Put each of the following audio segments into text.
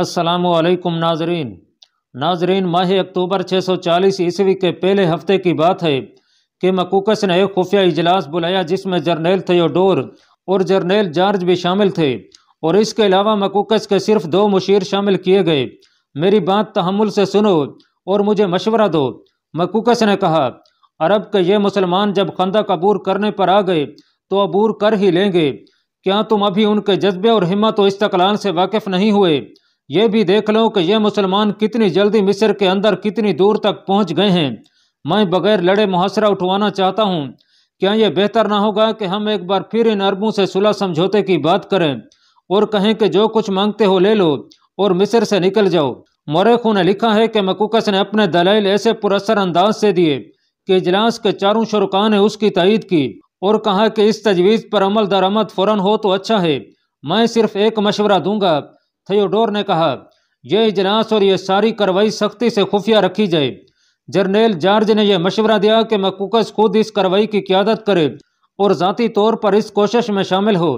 असलकम नाजरीन नाजरीन माह अक्टूबर 640 ईस्वी के पहले हफ्ते की बात है कि मकूकस ने एक खुफिया इजलास बुलाया जिसमें जर्नेल थयोडोर और जर्नेल जॉर्ज भी शामिल थे और इसके अलावा मकूकस के सिर्फ दो मुशीर शामिल किए गए मेरी बात तहमुल से सुनो और मुझे मशवरा दो मकूकस ने कहा अरब के ये मुसलमान जब खंदा कबूर करने पर आ गए तो अबूर कर ही लेंगे क्या तुम अभी उनके जज्बे और हिम्मत व इस्तकलान से वाकिफ़ नहीं हुए ये भी देख लो कि ये मुसलमान कितनी जल्दी मिस्र के अंदर कितनी दूर तक पहुंच गए हैं मैं बगैर लड़े मुहासरा उठवाना चाहता हूं क्या ये बेहतर ना होगा कि हम एक बार फिर इन अरबों से सुलह समझौते की बात करें और कहें कि जो कुछ मांगते हो ले लो और मिस्र से निकल जाओ मोरेखू ने लिखा है कि मकूकस ने अपने दलाइल ऐसे पुरसर अंदाज से दिए कि इजलास के चारों शुरुआ ने उसकी तयद की और कहा कि इस तजवीज़ पर अमल दरामद फ़ौर हो तो अच्छा है मैं सिर्फ एक मशवरा दूंगा थियोडोर ने कहा यह इजलास और यह सारी कार्रवाई सख्ती से खुफिया रखी जाए जर्नेल जॉर्ज ने यह मशवरा दिया कि मकूकस खुद इस कार्रवाई की क्यादत करे और ज़ाती तौर पर इस कोशिश में शामिल हो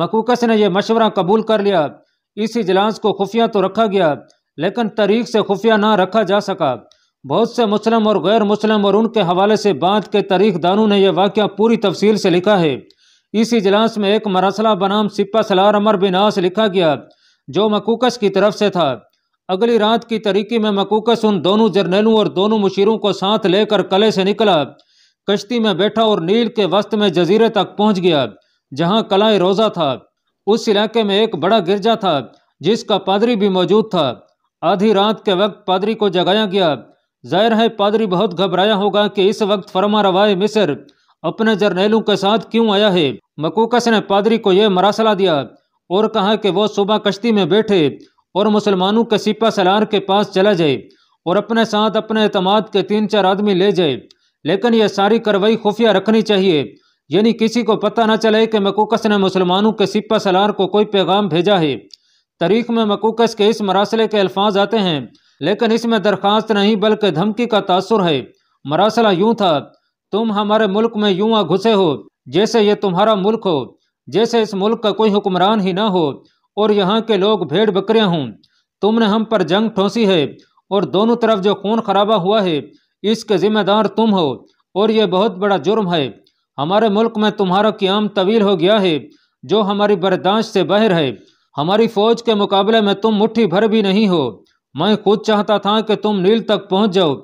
मकूकस ने यह मशवरा कबूल कर लिया इस इजलास को खुफिया तो रखा गया लेकिन तारीख से खुफिया ना रखा जा सका बहुत से मुस्लिम और गैर मुस्लिम और उनके हवाले से बात के तारीख दानों ने यह वाक्य पूरी तफसील से लिखा है इस इजलास में एक मरासला बनाम सिपा सलार अमर बिनास लिखा गया जो मकूकस की तरफ से था अगली रात की तरीकी में मकूकस उन दोनों जर्नलों और दोनों मुशीरों को साथ लेकर कले से निकला कश्ती में बैठा और नील के वस्त में जजीरे तक पहुंच गया जहां कलाए रोज़ा था उस इलाके में एक बड़ा गिरजा था जिसका पादरी भी मौजूद था आधी रात के वक्त पादरी को जगाया गया जाहिर है पादरी बहुत घबराया होगा कि इस वक्त फरमा रवाए मिसर अपने जर्नेलों के साथ क्यों आया है मकूकस ने पादरी को यह मरासला दिया और कहा कि वह सुबह कश्ती में बैठे और मुसलमानों के सिपा सलार के पास चला जाए और अपने साथ अपने अतमाद के तीन चार आदमी ले जाए लेकिन यह सारी कार्रवाई खुफिया रखनी चाहिए यानी किसी को पता न चले कि मकूकस ने मुसलमानों के सिपा सलार को कोई पैगाम भेजा है तारीख में मकूकस के इस मरासले के अल्फाज आते हैं लेकिन इसमें दरख्वास्त नहीं बल्कि धमकी का तासर है मरासला यूं था तुम हमारे मुल्क में यूं घुसे हो जैसे ये तुम्हारा मुल्क हो जैसे इस मुल्क का कोई हुक्मरान ही ना हो और यहाँ के लोग भेड़ बकरियाँ हों तुमने हम पर जंग ठोसी है और दोनों तरफ जो खून खराबा हुआ है इसके जिम्मेदार तुम हो और यह बहुत बड़ा जुर्म है हमारे मुल्क में तुम्हारा क्याम तवील हो गया है जो हमारी बर्दाश्त से बाहर है हमारी फौज के मुकाबले में तुम मुट्ठी भर भी नहीं हो मैं खुद चाहता था कि तुम नील तक पहुंच जाओ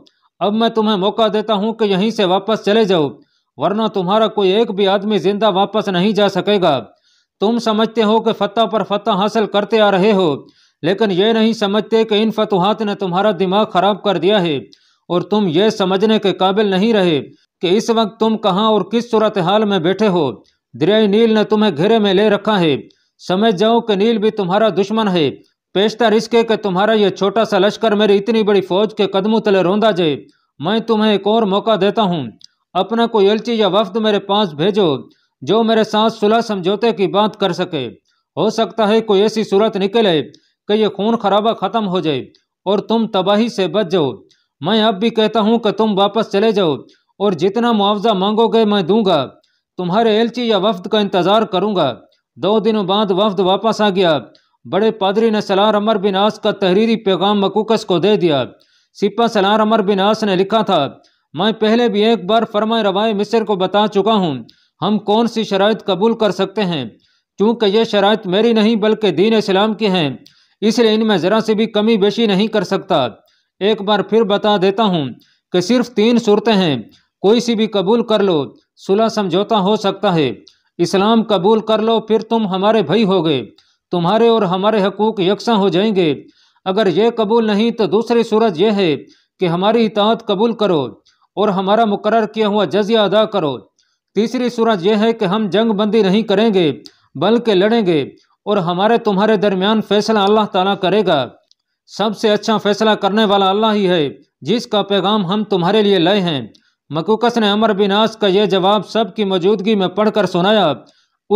अब मैं तुम्हें मौका देता हूं कि यहीं से वापस चले जाओ वरना तुम्हारा कोई एक भी आदमी जिंदा वापस नहीं जा सकेगा तुम समझते हो कि फतह पर फतह हासिल करते आ रहे हो लेकिन ये नहीं समझते कि इन फतुहात ने तुम्हारा दिमाग खराब कर दिया है और तुम ये समझने के काबिल नहीं रहे कि इस वक्त तुम कहाँ और किस सूरत हाल में बैठे हो दरियाई नील ने तुम्हें घेरे में ले रखा है समझ जाओ कि नील भी तुम्हारा दुश्मन है पेशतर इसके कि तुम्हारा यह छोटा सा लश्कर मेरी इतनी बड़ी फौज के कदमों तले रौंदा जाए मैं तुम्हें एक और मौका देता हूँ अपना कोई एलची या वफद मेरे पास भेजो जो मेरे साथ सुलह समझौते की बात कर सके हो सकता है कोई ऐसी सूरत निकले कि यह खून खराबा ख़त्म हो जाए और तुम तबाही से बच जाओ मैं अब भी कहता हूँ कि तुम वापस चले जाओ और जितना मुआवजा मांगोगे मैं दूंगा तुम्हारे एलची या वफद का इंतज़ार करूंगा दो दिनों बाद वफद वापस आ गया बड़े पादरी ने सलार अमर आस का तहरीरी पैगाम मकूकस को दे दिया सिपा सलार अमर बिनास ने लिखा था मैं पहले भी एक बार फरमाए रवाए मिस्र को बता चुका हूँ हम कौन सी शरात कबूल कर सकते हैं क्योंकि ये शरात मेरी नहीं बल्कि दीन इस्लाम की हैं इसलिए इनमें ज़रा से भी कमी बेशी नहीं कर सकता एक बार फिर बता देता हूँ कि सिर्फ तीन सूरतें हैं कोई सी भी कबूल कर लो सुलह समझौता हो सकता है इस्लाम कबूल कर लो फिर तुम हमारे भई गए तुम्हारे और हमारे हकूक यकसा हो जाएंगे अगर ये कबूल नहीं तो दूसरी सूरत यह है कि हमारी इतात कबूल करो और हमारा मुकर किया हुआ जजिया अदा करो तीसरी सूरत यह है कि हम जंग बंदी नहीं करेंगे बल्कि लड़ेंगे और हमारे तुम्हारे दरमियान फैसला अल्लाह ताला करेगा सबसे अच्छा फैसला करने वाला अल्लाह ही है जिसका पैगाम हम तुम्हारे लिए लय हैं मकूकस ने अमर बिनास का यह जवाब सब की मौजूदगी में पढ़कर सुनाया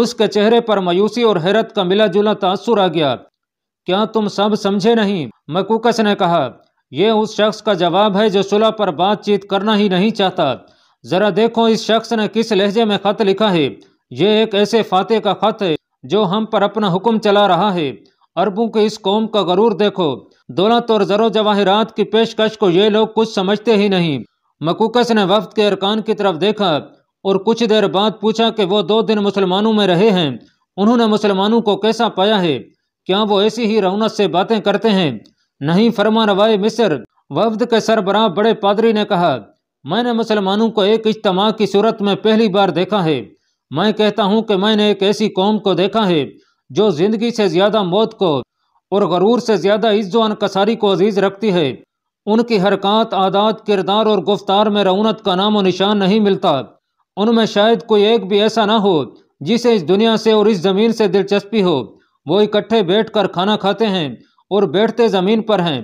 उसके चेहरे पर मायूसी और हैरत का मिला जुला तासुर आ गया क्या तुम सब समझे नहीं मकूकस ने कहा ये उस शख्स का जवाब है जो सुलह पर बातचीत करना ही नहीं चाहता ज़रा देखो इस शख्स ने किस लहजे में ख़त लिखा है ये एक ऐसे फाते का ख़त है जो हम पर अपना हुक्म चला रहा है अरबों के इस कौम का गरूर देखो दौलत और जरो जवाहरात की पेशकश को ये लोग कुछ समझते ही नहीं मकूकस ने वफ्त के अरकान की तरफ देखा और कुछ देर बाद पूछा कि वो दो दिन मुसलमानों में रहे हैं उन्होंने मुसलमानों को कैसा पाया है क्या वो ऐसी ही रौनक से बातें करते हैं नहीं फरमा रवाए मिस्र वफद के सरबराह बड़े पादरी ने कहा मैंने मुसलमानों को एक इज्तम की सूरत में पहली बार देखा है मैं कहता हूँ कि मैंने एक ऐसी कौम को देखा है जो जिंदगी से ज़्यादा मौत को और गरूर से ज़्यादा इज्जो को अजीज़ रखती है उनकी हरकत आदात किरदार और गुफ्तार में रौनत का नाम निशान नहीं मिलता उनमें शायद कोई एक भी ऐसा ना हो जिसे इस दुनिया से और इस ज़मीन से दिलचस्पी हो वो इकट्ठे बैठ कर खाना खाते हैं और बैठते ज़मीन पर हैं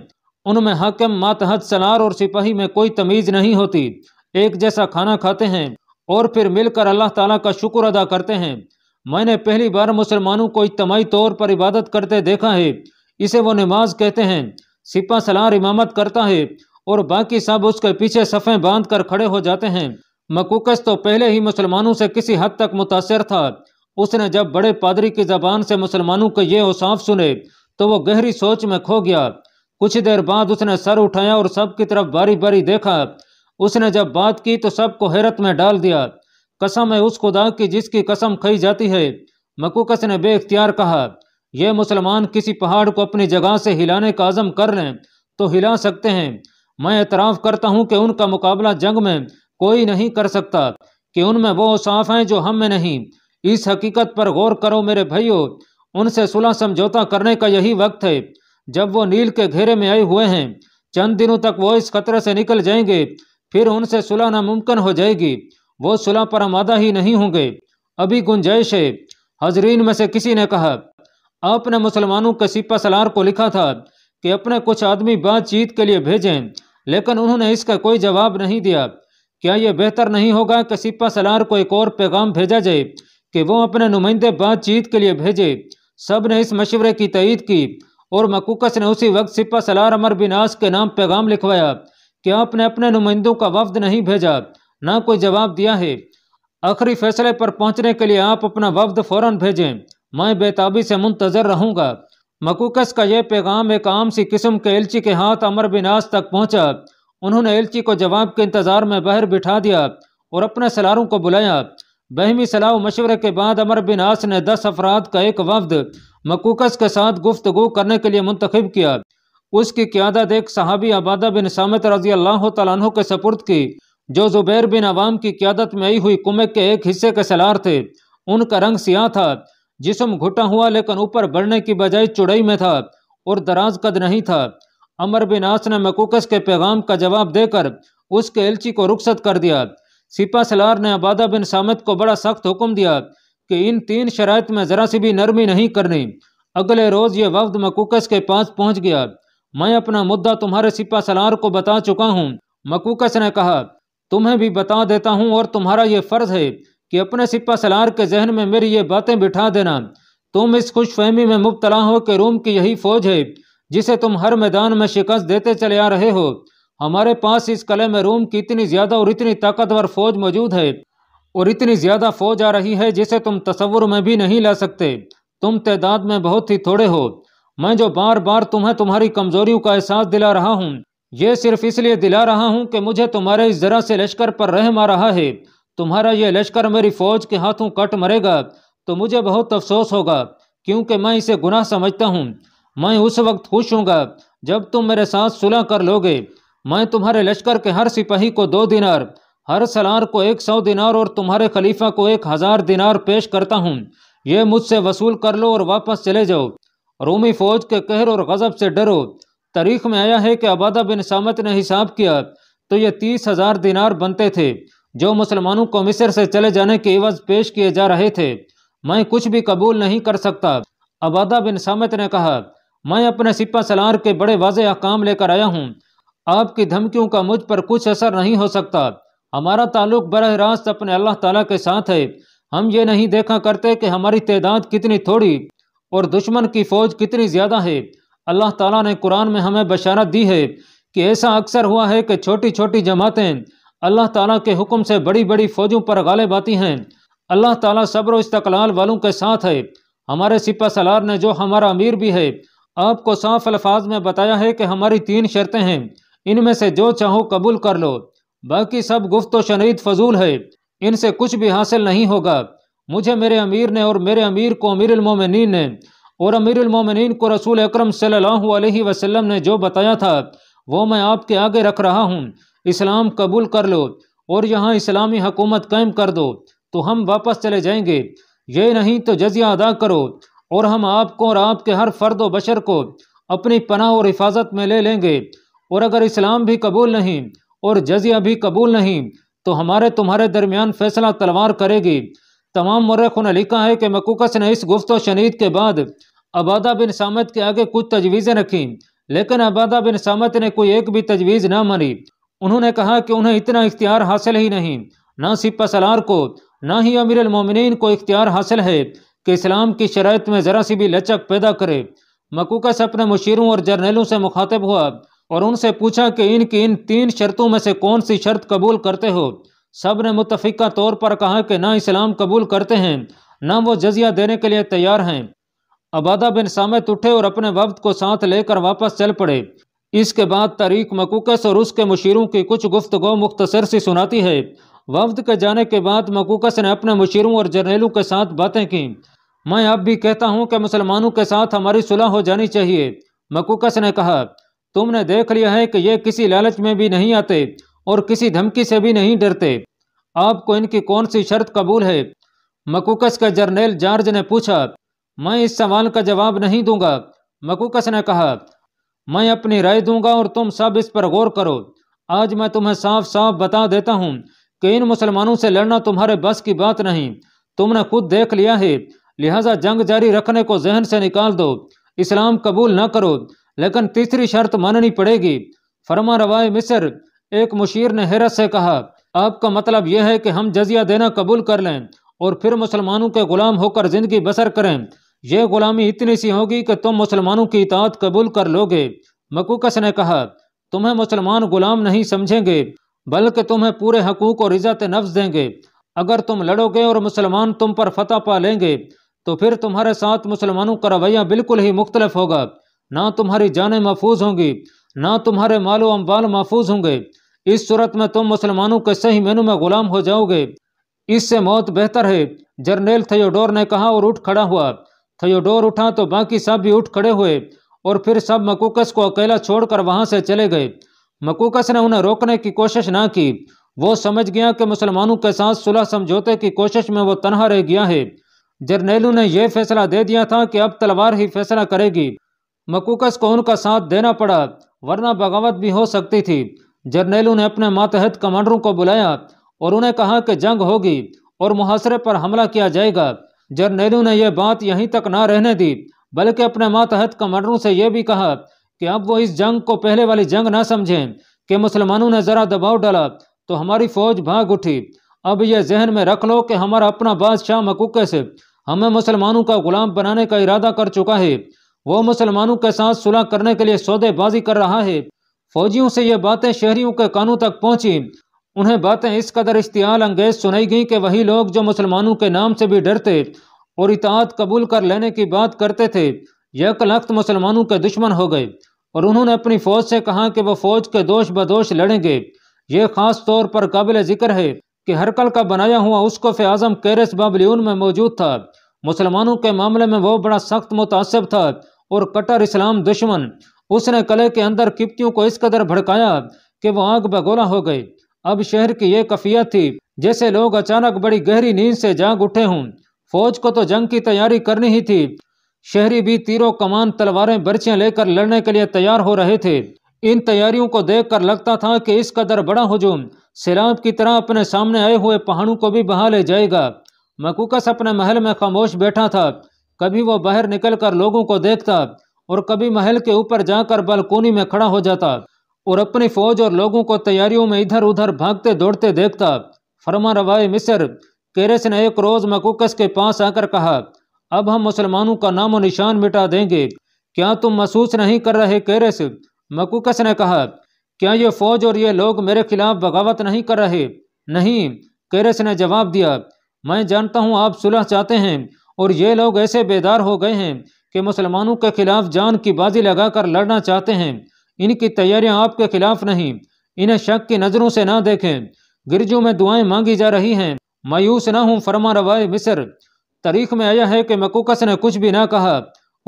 उनमें हकम मातहत सलार और सिपाही में कोई तमीज़ नहीं होती एक जैसा खाना खाते हैं और फिर मिलकर अल्लाह ताला का शुक्र अदा करते हैं मैंने पहली बार मुसलमानों को इज्तमाही तौर पर इबादत करते देखा है इसे वो नमाज कहते हैं सिपा सलार इमामत करता है और बाकी सब उसके पीछे सफ़े बांध कर खड़े हो जाते हैं मकूकस तो पहले ही मुसलमानों से किसी हद तक मुतासर था उसने जब बड़े पादरी की जबान से मुसलमानों के ये औसाफ सुने तो वो गहरी सोच में खो गया कुछ देर बाद उसने सर उठाया और सबकी तरफ बारी बारी देखा उसने जब बात की तो सबको हैरत में डाल दिया कसम है उस खुदा की जिसकी कसम खाई जाती है मकूकस ने बेख्तियार कहा यह मुसलमान किसी पहाड़ को अपनी जगह से हिलाने का आज़म कर लें तो हिला सकते हैं मैं एतराफ़ करता हूँ कि उनका मुकाबला जंग में कोई नहीं कर सकता कि उनमें वो साफ हैं जो हम में नहीं इस हकीकत पर गौर करो मेरे भाइयों उनसे सुलह समझौता करने का यही वक्त है जब वो नील के घेरे में आए हुए हैं चंद दिनों तक वो इस खतरे से निकल जाएंगे फिर उनसे सुलह नामुमकिन हो जाएगी वो सुलह पर आमादा ही नहीं होंगे अभी गुंजाइश है हजरीन में से किसी ने कहा आपने मुसलमानों के सिपा सलार को लिखा था कि अपने कुछ आदमी बातचीत के लिए भेजें लेकिन उन्होंने इसका कोई जवाब नहीं दिया क्या यह बेहतर नहीं होगा कि सिपा सलार को एक और पैगाम भेजा जाए कि वो अपने नुमाइंदे बातचीत के लिए भेजे सब ने इस मशवरे की तईद की और मकूकस ने उसी वक्त सिपा सलार अमर बिनास के नाम पैगाम लिखवाया कि आपने अपने नुमाइंदों का वफद नहीं भेजा ना कोई जवाब दिया है आखिरी फैसले पर पहुंचने के लिए आप अपना वफद फौरन भेजें मैं बेताबी से मुंतज़र रहूंगा मकूकस का यह पैगाम एक आम सी किस्म के एलची के हाथ अमर बिनास तक पहुंचा उन्होंने एलची को जवाब के इंतज़ार में बाहर बिठा दिया और अपने सलारों को बुलाया बहमी सलाह मशवरे के बाद अमर बिन आस ने दस अफराद का एक वफद मकूकस के साथ गुफ्तगु करने के लिए मुंतखब किया उसकी क्यादत एक सहाबी आबादा बिन सामत रजी अल्लाह तु के सपुर्द की जो जुबैर बिन अवाम की क्यादत में आई हुई कुमे के एक हिस्से के सलार थे उनका रंग सियाह था जिसम घुटा हुआ लेकिन ऊपर बढ़ने की बजाय चुड़ई में था और दराज कद नहीं था अमर बिन आस ने मकूकस के पैगाम का जवाब देकर उसके एलची को रुखसत कर दिया सिपा सलार ने अबादा बिन सामत को बड़ा सख्त हुक्म दिया कि इन तीन शरात में ज़रा सी भी नरमी नहीं करनी अगले रोज़ ये वफद मकूकस के पास पहुंच गया मैं अपना मुद्दा तुम्हारे सिपा सलार को बता चुका हूँ मकूकस ने कहा तुम्हें भी बता देता हूँ और तुम्हारा ये फ़र्ज़ है कि अपने सिपा सलार के जहन में मेरी ये बातें बिठा देना तुम इस खुश फहमी में मुबतला हो कि रोम की यही फौज है जिसे तुम हर मैदान में शिकस्त देते चले आ रहे हो हमारे पास इस कले में रोम की इतनी ज़्यादा और इतनी ताकतवर फौज मौजूद है और इतनी ज़्यादा फौज आ रही है जिसे तुम तस्वुर में भी नहीं ला सकते तुम तैदाद में बहुत ही थोड़े हो मैं जो बार बार तुम्हें तुम्हारी कमजोरियों का एहसास दिला रहा हूँ ये सिर्फ इसलिए दिला रहा हूँ कि मुझे तुम्हारे इस जरा से लश्कर पर रहम आ रहा है तुम्हारा ये लश्कर मेरी फौज के हाथों कट मरेगा तो मुझे बहुत अफसोस होगा क्योंकि मैं इसे गुनाह समझता हूँ मैं उस वक्त खुश हूँ जब तुम मेरे साथ सुलह कर लोगे मैं तुम्हारे लश्कर के हर सिपाही को दो दिनार हर सलार को एक सौ दिनार और तुम्हारे खलीफा को एक हज़ार दिनार पेश करता हूँ ये मुझसे वसूल कर लो और वापस चले जाओ रोमी फौज के कहर और गज़ब से डरो तारीख में आया है कि अबादा बिन सामत ने हिसाब किया तो ये तीस हज़ार दिनार बनते थे जो मुसलमानों को मिस्र से चले जाने के एवज पेश किए जा रहे थे मैं कुछ भी कबूल नहीं कर सकता अबादा बिन सामत ने कहा मैं अपने सिपा सलार के बड़े वाजे अकाम लेकर आया हूँ आपकी धमकियों का मुझ पर कुछ असर नहीं हो सकता हमारा ताल्लुक बरह रास्त अपने अल्लाह ताला के साथ है हम ये नहीं देखा करते कि हमारी तदाद कितनी थोड़ी और दुश्मन की फ़ौज कितनी ज़्यादा है अल्लाह ताला ने कुरान में हमें बशारत दी है कि ऐसा अक्सर हुआ है कि छोटी छोटी जमातें अल्लाह ताला के हुक्म से बड़ी बड़ी फ़ौजों पर गालिब आती हैं अल्लाह ताला सब्र इस्तकलाल वालों के साथ है हमारे सिपा सलार ने जो हमारा अमीर भी है आपको साफ अल्फाज में बताया है कि हमारी तीन शर्तें हैं इनमें से जो चाहो कबूल कर लो बाकी सब गुफ्त शनैद फजूल है इनसे कुछ भी हासिल नहीं होगा मुझे मेरे अमीर ने और मेरे अमीर को अमीर अमीरमिन ने और अमीर अमीरमिन को रसूल अक्रम वसल्लम ने जो बताया था वो मैं आपके आगे रख रहा हूँ इस्लाम कबूल कर लो और यहाँ इस्लामी हकूमत कायम कर दो तो हम वापस चले जाएंगे ये नहीं तो जजिया अदा करो और हम आपको और आपके हर फर्द बशर को अपनी पनाह और हिफाजत में ले लेंगे और अगर इस्लाम भी कबूल नहीं और जजिया भी कबूल नहीं तो हमारे तुम्हारे दरमियान फैसला तलवार करेगी तमाम मर्रखन ने लिखा है कि मकूकस ने इस गुफ्त शनीद के बाद अबादा बिन सामत के आगे कुछ तजवीज़ें रखीं लेकिन अबादा बिन सामत ने कोई एक भी तजवीज़ ना मानी उन्होंने कहा कि उन्हें इतना इख्तियार हासिल ही नहीं ना सिपा सलार को ना ही अमीर उमिन को इख्तियार हासिल है कि इस्लाम की शरात में ज़रा सी भी लचक पैदा करे मकूकस अपने मशीरों और जर्नैलों से मुखातब हुआ और उनसे पूछा कि इनकी इन तीन शर्तों में से कौन सी शर्त कबूल करते हो सब ने मुतफ़ा तौर पर कहा कि ना इस्लाम कबूल करते हैं ना वो जजिया देने के लिए तैयार हैं अबादा बिन सामत उठे और अपने वक्त को साथ लेकर वापस चल पड़े इसके बाद तारीख मकूकस और उसके मुशीरों की कुछ गुफ्तगो मुख्तसर सी सुनाती है वफ्द के जाने के बाद मकूकस ने अपने मुशीरों और जर्नेलों के साथ बातें की मैं अब भी कहता हूँ कि मुसलमानों के साथ हमारी सुलह हो जानी चाहिए मकूकस ने कहा तुमने देख लिया है कि ये किसी लालच में भी नहीं आते और किसी धमकी से भी नहीं डरते आपको इनकी कौन सी शर्त कबूल है मकुकस का जर्नेल जॉर्ज ने पूछा मैं इस सवाल का जवाब नहीं दूंगा मकुकस ने कहा मैं अपनी राय दूंगा और तुम सब इस पर गौर करो आज मैं तुम्हें साफ साफ बता देता हूँ कि इन मुसलमानों से लड़ना तुम्हारे बस की बात नहीं तुमने खुद देख लिया है लिहाजा जंग जारी रखने को जहन से निकाल दो इस्लाम कबूल न करो लेकिन तीसरी शर्त माननी पड़ेगी फरमा रवाय मिसर एक मुशीर ने हैरत से कहा आपका मतलब यह है कि हम जजिया देना कबूल कर लें और फिर मुसलमानों के गुलाम होकर ज़िंदगी बसर करें यह गुलामी इतनी सी होगी कि तुम मुसलमानों की इतात कबूल कर लोगे मकूकस ने कहा तुम्हें मुसलमान गुलाम नहीं समझेंगे बल्कि तुम्हें पूरे हकूक और इज़्ज़त नफ्स देंगे अगर तुम लड़ोगे और मुसलमान तुम पर फतह पा लेंगे तो फिर तुम्हारे साथ मुसलमानों का रवैया बिल्कुल ही मुख्तलफ होगा ना तुम्हारी जानें महफूज होंगी ना तुम्हारे मालो अम्बाल महफूज होंगे इस सूरत में तुम मुसलमानों के सही मेनू में गुलाम हो जाओगे इससे मौत बेहतर है जर्नेल थयोडोर ने कहा और उठ खड़ा हुआ थयोडोर उठा तो बाकी सब भी उठ खड़े हुए और फिर सब मकूकस को अकेला छोड़कर वहां से चले गए मकूकस ने उन्हें रोकने की कोशिश ना की वो समझ गया कि मुसलमानों के साथ सुलह समझौते की कोशिश में वो तनहा रह गया है जर्नेलू ने यह फैसला दे दिया था कि अब तलवार ही फैसला करेगी मकूकस को उनका साथ देना पड़ा वरना बगावत भी हो सकती थी जर्नेलू ने अपने मातहत कमांडरों को बुलाया और उन्हें कहा कि जंग होगी और मुहासरे पर हमला किया जाएगा जर्नेलू ने यह बात यहीं तक ना रहने दी बल्कि अपने मातहत कमांडरों से यह भी कहा कि अब वो इस जंग को पहले वाली जंग ना समझें कि मुसलमानों ने ज़रा दबाव डाला तो हमारी फौज भाग उठी अब यह जहन में रख लो कि हमारा अपना बादशाह मकूक से हमें मुसलमानों का गुलाम बनाने का इरादा कर चुका है वो मुसलमानों के साथ सुलह करने के लिए सौदेबाजी कर रहा है फौजियों से ये बातें शहरियों के कानों तक पहुंची उन्हें बातें इस कदर इश्तियाल अंगेज सुनाई गई कि वही लोग जो मुसलमानों के नाम से भी डरते और इतात कबूल कर लेने की बात करते थे लख्त मुसलमानों के दुश्मन हो गए और उन्होंने अपनी फौज से कहा कि वह फौज के दोष बदोश लड़ेंगे ये खास तौर पर काबिल जिक्र है कि हरकल का बनाया हुआ उसको आजम कैरस बाबलियन में मौजूद था मुसलमानों के मामले में वो बड़ा सख्त मुतासब था और कटर इस्लाम दुश्मन उसने कले के अंदर किप्तियों को इस कदर भड़काया कि वो आग बगोला हो गई अब शहर की ये कफियत थी जैसे लोग अचानक बड़ी गहरी नींद से जाग उठे हों फौज को तो जंग की तैयारी करनी ही थी शहरी भी तीरों कमान तलवारें बर्चियां लेकर लड़ने के लिए तैयार हो रहे थे इन तैयारियों को देखकर लगता था कि इस कदर बड़ा हजूम सैलाब की तरह अपने सामने आए हुए पहाड़ों को भी बहा ले जाएगा मकूकस अपने महल में खामोश बैठा था कभी वो बाहर निकलकर लोगों को देखता और कभी महल के ऊपर जाकर बालकोनी में खड़ा हो जाता और अपनी फौज और लोगों को तैयारियों में इधर उधर भागते दौड़ते देखता फरमा रवाए मिसर केरेस ने एक रोज़ मकूकस के पास आकर कहा अब हम मुसलमानों का नामो निशान मिटा देंगे क्या तुम महसूस नहीं कर रहे केरेस मकूकस ने कहा क्या ये फौज और ये लोग मेरे खिलाफ बगावत नहीं कर रहे नहीं केरेस ने जवाब दिया मैं जानता हूँ आप सुलह चाहते हैं और ये लोग ऐसे बेदार हो गए हैं कि मुसलमानों के खिलाफ जान की बाजी लगाकर लड़ना चाहते हैं इनकी तैयारियां आपके खिलाफ नहीं इन्हें शक की नज़रों से ना देखें गिरजों में दुआएं मांगी जा रही हैं मायूस ना हूं फरमा रवाए मिसर तारीख में आया है कि मकूकस ने कुछ भी ना कहा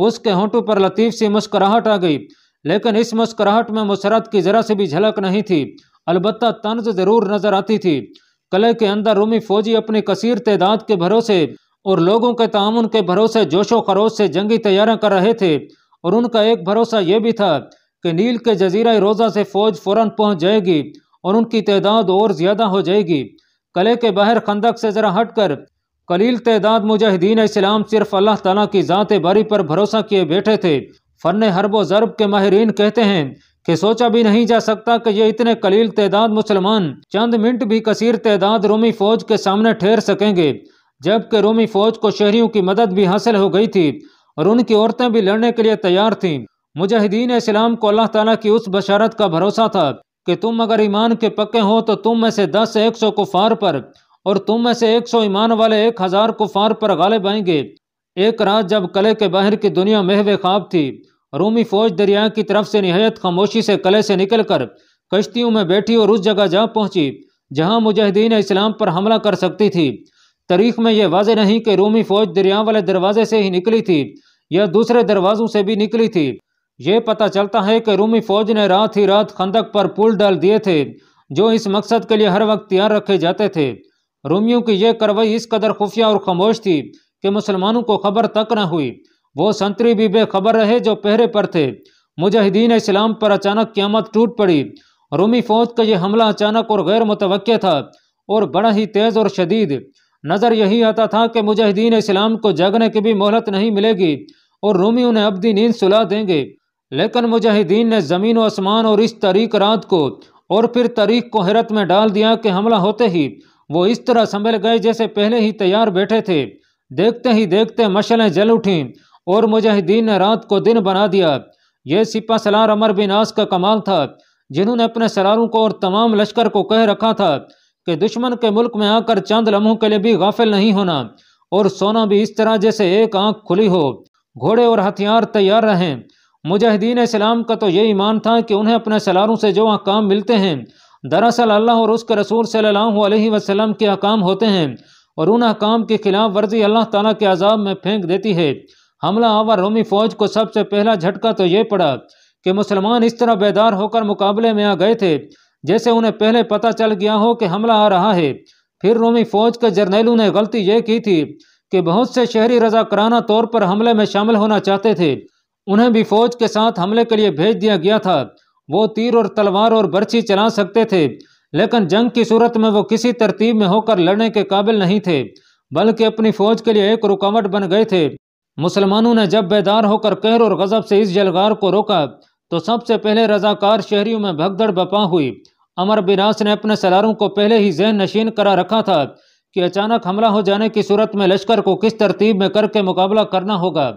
उसके होंठों पर लतीफ़ सी मुस्कराहट आ गई लेकिन इस मुस्कराहट में मुसरत की जरा से भी झलक नहीं थी अलबत् तंज ज़रूर नज़र आती थी कले के अंदर रूमी फौजी अपनी कसीर तदाद के भरोसे और लोगों के तामन के भरोसे जोशो खरोश से जंगी तैयारियां कर रहे थे और उनका एक भरोसा यह भी था कि नील के जजीरा रोज़ा से फ़ौज फ़ौर पहुँच जाएगी और उनकी तदाद और ज़्यादा हो जाएगी कले के बाहर खंदक से ज़रा हट कर कलील तदाद मुजाहिदीन इस्लाम सिर्फ अल्लाह तला की ज़ात बारी पर भरोसा किए बैठे थे फ़न हरब ज़रब के माहरीन कहते हैं कि सोचा भी नहीं जा सकता कि ये इतने कलील तैदाद मुसलमान चंद मिनट भी कसर तदाद रोमी फ़ौज के सामने ठहर सकेंगे जबकि रोमी फौज को शहरियों की मदद भी हासिल हो गई थी और उनकी औरतें भी लड़ने के लिए तैयार थीं मुजाहिदीन इस्लाम को अल्लाह ताला की उस बशारत का भरोसा था कि तुम अगर ईमान के पक्के हो तो तुम में से दस एक सौ कुफार पर और तुम में से एक सौ ईमान वाले एक हज़ार कुफार पर गाले पाएंगे एक रात जब कले के बाहर की दुनिया महव ख्वाब थी रोमी फौज दरिया की तरफ से नहायत खामोशी से कले से निकल कर कश्तियों में बैठी और उस जगह जा पहुंची जहाँ मुजाहिदीन इस्लाम पर हमला कर सकती थी तारीख में यह वाज नहीं कि रोमी फौज दरिया वाले दरवाजे से ही निकली थी या दूसरे दरवाजों से भी निकली थी यह पता चलता है कि रोमी फौज ने रात ही रात खंदक पर पुल डाल दिए थे जो इस मकसद के लिए हर वक्त तैयार रखे जाते थे रोमियों की यह कार्रवाई इस कदर खुफिया और खामोश थी कि मुसलमानों को खबर तक न हुई वो संतरी भी बेखबर रहे जो पहरे पर थे मुजाहिदीन इस्लाम पर अचानक क्यामत टूट पड़ी रोमी फौज का यह हमला अचानक और गैर मुतव था और बड़ा ही तेज़ और शदीद नज़र यही आता था कि मुजाहिदीन इस्लाम को जगने की भी मोहलत नहीं मिलेगी और रूमी उन्हें दी नींद सुला देंगे लेकिन मुजाहिदीन ने ज़मीन व आसमान और इस तरीक रात को और फिर तरीक को हैरत में डाल दिया कि हमला होते ही वो इस तरह संभल गए जैसे पहले ही तैयार बैठे थे देखते ही देखते मशलें जल उठीं और मुजाहिदीन ने रात को दिन बना दिया यह सिपा सलार अमर बिनास का कमाल था जिन्होंने अपने सरारों को और तमाम लश्कर को कह रखा था कि दुश्मन के मुल्क में आकर चंद लम्हों के लिए भी गाफिल नहीं होना और सोना भी इस तरह जैसे एक आंख खुली हो घोड़े और हथियार तैयार रहें मुजाहिदीन इस्लाम का तो यही ईमान था कि उन्हें अपने सलारों से जो अकाम मिलते हैं दरअसल अल्लाह और उसके रसूल सल्लल्लाहु अलैहि वसल्लम के अकाम होते हैं और उन अकाम के खिलाफ वर्जी अल्लाह ताला के अजाब में फेंक देती है हमला आवर रोमी फौज को सबसे पहला झटका तो ये पड़ा कि मुसलमान इस तरह बेदार होकर मुकाबले में आ गए थे जैसे उन्हें पहले पता चल गया हो कि हमला आ रहा है फिर रोमी फौज के जर्नैलों ने गलती यह की थी कि बहुत से शहरी रजाकराना तौर पर हमले में शामिल होना चाहते थे उन्हें भी फौज के साथ हमले के लिए भेज दिया गया था वो तीर और तलवार और बर्छी चला सकते थे लेकिन जंग की सूरत में वो किसी तरतीब में होकर लड़ने के काबिल नहीं थे बल्कि अपनी फौज के लिए एक रुकावट बन गए थे मुसलमानों ने जब बेदार होकर कहर और गजब से इस जलगार को रोका तो सबसे पहले रजाकार शहरियों में भगदड़ बपा हुई अमर बिनास ने अपने सलारों को पहले ही जहन नशीन करा रखा था कि अचानक हमला हो जाने की सूरत में लश्कर को किस तरतीब में करके मुकाबला करना होगा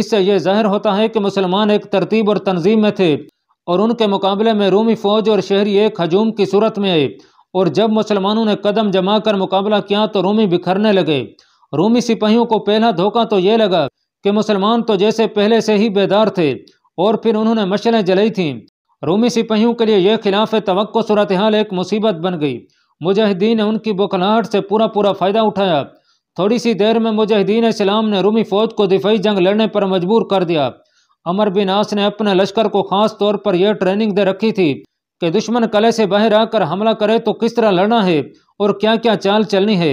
इससे यह जाहिर होता है कि मुसलमान एक तरतीब और तंजीम में थे और उनके मुकाबले में रूमी फौज और शहरी एक हजूम की सूरत में आई और जब मुसलमानों ने कदम जमा कर मुकाबला किया तो रूमी बिखरने लगे रूमी सिपाहियों को पहला धोखा तो यह लगा कि मुसलमान तो जैसे पहले से ही बेदार थे और फिर उन्होंने मशलें जलाई थीं रूमी सिपाहियों के लिए यह खिलाफ तो सूरत हाल एक मुसीबत बन गई मुजाहिदीन ने उनकी बोखलाहट से पूरा पूरा फ़ायदा उठाया थोड़ी सी देर में मुजाहिदीन इस्लाम ने रूमी फ़ौज को दिफाई जंग लड़ने पर मजबूर कर दिया अमर बिन आस ने अपने लश्कर को खास तौर पर यह ट्रेनिंग दे रखी थी कि दुश्मन कले से बाहर आकर हमला करे तो किस तरह लड़ना है और क्या क्या चाल चलनी है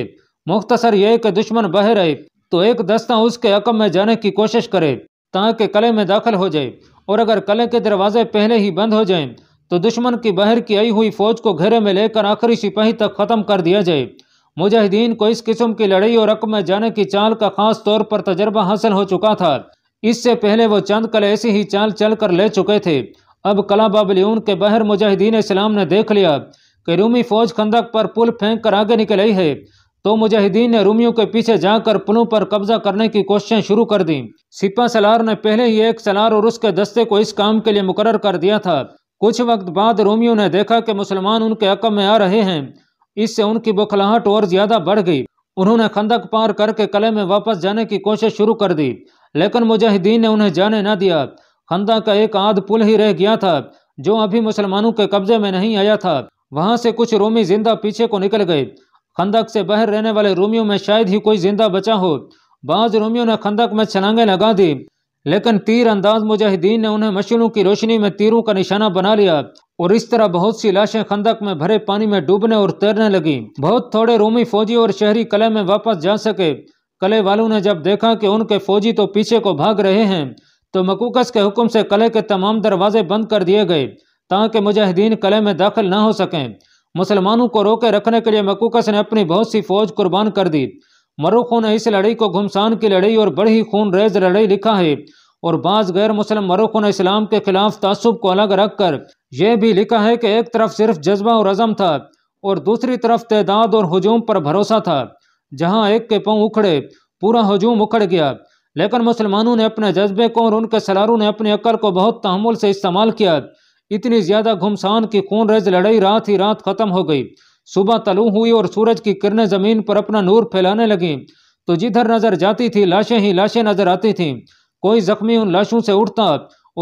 मुख्तसर यह कि दुश्मन बाहर आए तो एक दस्ता उसके अकम में जाने की कोशिश करे ताकि कले में दाखिल हो जाए और अगर कले के दरवाजे पहले ही बंद हो जाएं तो दुश्मन की बहर की आई हुई फौज को घेरे में लेकर आखिरी सिपाही तक ख़त्म कर दिया जाए मुजाहिदीन को इस किस्म की लड़ाई और रकम में जाने की चाल का खास तौर पर तजर्बा हासिल हो चुका था इससे पहले वो चंद कल ऐसी ही चाल चल कर ले चुके थे अब कला बाबली के बहर मुजाहिदीन इस्लाम ने देख लिया कि रूमी फौज खंदक पर पुल फेंक कर आगे निकल आई है तो मुजाहिदीन ने रूमियों के पीछे जाकर पुलों पर कब्जा करने की कोशिशें शुरू कर दी सिपा सलार ने पहले ही एक सलार और उसके दस्ते को इस काम के लिए मुकर कर दिया था कुछ वक्त बाद रोमियो ने देखा कि मुसलमान उनके अकम में आ रहे हैं इससे उनकी बुखलाहट और ज्यादा बढ़ गई उन्होंने खंदक पार करके कले में वापस जाने की कोशिश शुरू कर दी लेकिन मुजाहिदीन ने उन्हें जाने न दिया खंदा का एक आध पुल ही रह गया था जो अभी मुसलमानों के कब्जे में नहीं आया था वहां से कुछ रोमी जिंदा पीछे को निकल गए खंदक से बाहर रहने वाले रोमियों में शायद ही कोई जिंदा बचा हो बाज रोमियों ने खंदक में छलांगे लगा दी लेकिन तीर अंदाज मुजाहिदीन ने उन्हें मशीनों की रोशनी में तीरों का निशाना बना लिया और इस तरह बहुत सी लाशें खंदक में भरे पानी में डूबने और तैरने लगी बहुत थोड़े रोमी फौजी और शहरी कले में वापस जा सके कले वालों ने जब देखा कि उनके फौजी तो पीछे को भाग रहे हैं तो मकूकस के हुक्म से कले के तमाम दरवाजे बंद कर दिए गए ताकि मुजाहिदीन कले में दाखिल न हो सकें मुसलमानों को रोके रखने के लिए मकूकस ने अपनी बहुत सी फौज कुर्बान कर दी मरुखों ने इस लड़ाई को घुमसान की लड़ाई और बड़ी खून रेज लड़ाई लिखा है और बाज़ गैर मुस्लिम मरुखों ने इस्लाम के खिलाफ तसुब को अलग रख कर यह भी लिखा है कि एक तरफ सिर्फ जज्बा और अज़म था और दूसरी तरफ तदाद और हजूम पर भरोसा था जहाँ एक के पाँव उखड़े पूरा हजूम उखड़ गया लेकिन मुसलमानों ने अपने जज्बे को और उनके सलारों ने अपनी अक्ल को बहुत तहमुल से इस्तेमाल किया इतनी ज्यादा घुमसान की खून रज लड़ाई रात ही रात खत्म हो गई सुबह तलू हुई और सूरज की किरणें जमीन पर अपना नूर फैलाने लगी तो जिधर नजर जाती थी लाशें ही लाशें नजर आती थीं कोई जख्मी उन लाशों से उठता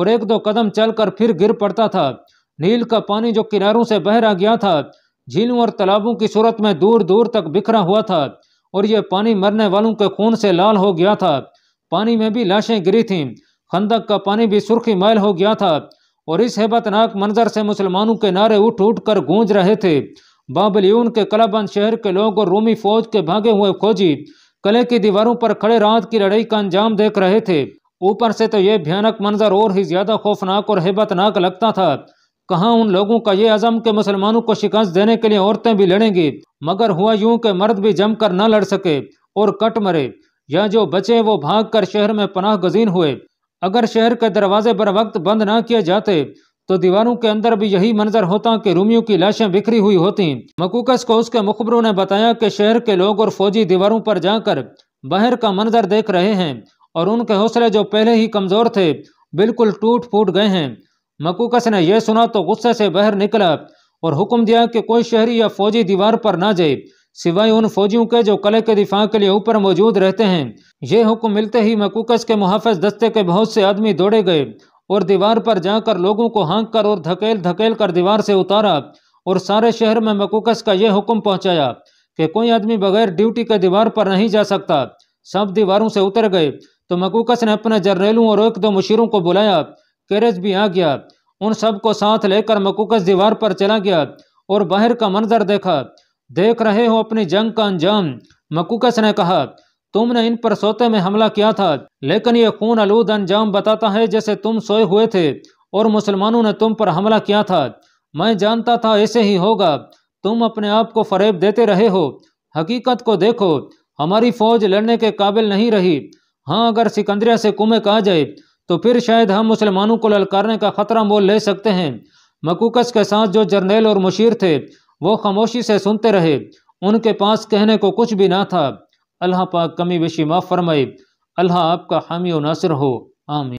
और एक दो कदम चलकर फिर गिर पड़ता था नील का पानी जो किनारों से बह रहा गया था झीलों और तालाबों की सूरत में दूर दूर तक बिखरा हुआ था और यह पानी मरने वालों के खून से लाल हो गया था पानी में भी लाशें गिरी थीं खंदक का पानी भी सुर्खी मैल हो गया था और इस हैबतनाक मंजर से मुसलमानों के नारे उठ उठ कर गूंज रहे थे बाबलियून के कलाबंद शहर के लोग और रोमी फौज के भागे हुए फौजी कले की दीवारों पर खड़े रात की लड़ाई का अंजाम देख रहे थे ऊपर से तो यह भयानक मंजर और ही ज्यादा खौफनाक और हैबतनाक लगता था कहा उन लोगों का ये अजम के मुसलमानों को शिकस्त देने के लिए औरतें भी लड़ेंगी मगर हुआ यूं के मर्द भी जमकर न लड़ सके और कट मरे या जो बचे वो भाग कर शहर में पनाह गजीन हुए अगर शहर के दरवाजे पर वक्त बंद न किए जाते तो दीवारों के अंदर भी यही मंजर होता कि रूमियों की लाशें बिखरी हुई होती मकूकस को उसके मुखबरों ने बताया कि शहर के लोग और फौजी दीवारों पर जाकर बाहर का मंजर देख रहे हैं और उनके हौसले जो पहले ही कमज़ोर थे बिल्कुल टूट फूट गए हैं मकूकस ने यह सुना तो गुस्से से बाहर निकला और हुक्म दिया कि कोई शहरी या फौजी दीवार पर ना जाए सिवाय उन फौजियों के जो कले के दिफा के लिए ऊपर मौजूद रहते हैं ये हुक्म मिलते ही मकूकस के मुहाफ़ दस्ते के बहुत से आदमी दौड़े गए और दीवार पर जाकर लोगों को हाँक कर और धकेल धकेल कर दीवार से उतारा और सारे शहर में मकूकस का यह हुक्म पहुँचाया कि कोई आदमी बगैर ड्यूटी के दीवार पर नहीं जा सकता सब दीवारों से उतर गए तो मकूकस ने अपने जर्नैलों और एक दो मशीरों को बुलाया कैरेज भी आ गया उन सबको साथ लेकर मकूकस दीवार पर चला गया और बाहर का मंजर देखा देख रहे हो अपनी जंग का अंजाम मकुकस ने कहा तुमने इन पर सोते में हमला किया था लेकिन यह खून आलूद अंजाम बताता है जैसे तुम सोए हुए थे और मुसलमानों ने तुम पर हमला किया था मैं जानता था ऐसे ही होगा तुम अपने आप को फरेब देते रहे हो हकीकत को देखो हमारी फौज लड़ने के काबिल नहीं रही हाँ अगर सिकंदरिया से कुमे कहा जाए तो फिर शायद हम मुसलमानों को ललकारने का खतरा मोल ले सकते हैं मकूकस के साथ जो जर्नेल और मुशीर थे वो खामोशी से सुनते रहे उनके पास कहने को कुछ भी ना था अल्लाह पाक कमी बेशी माफ़ फरमाए अल्लाह आपका हामी नासिर हो आमीन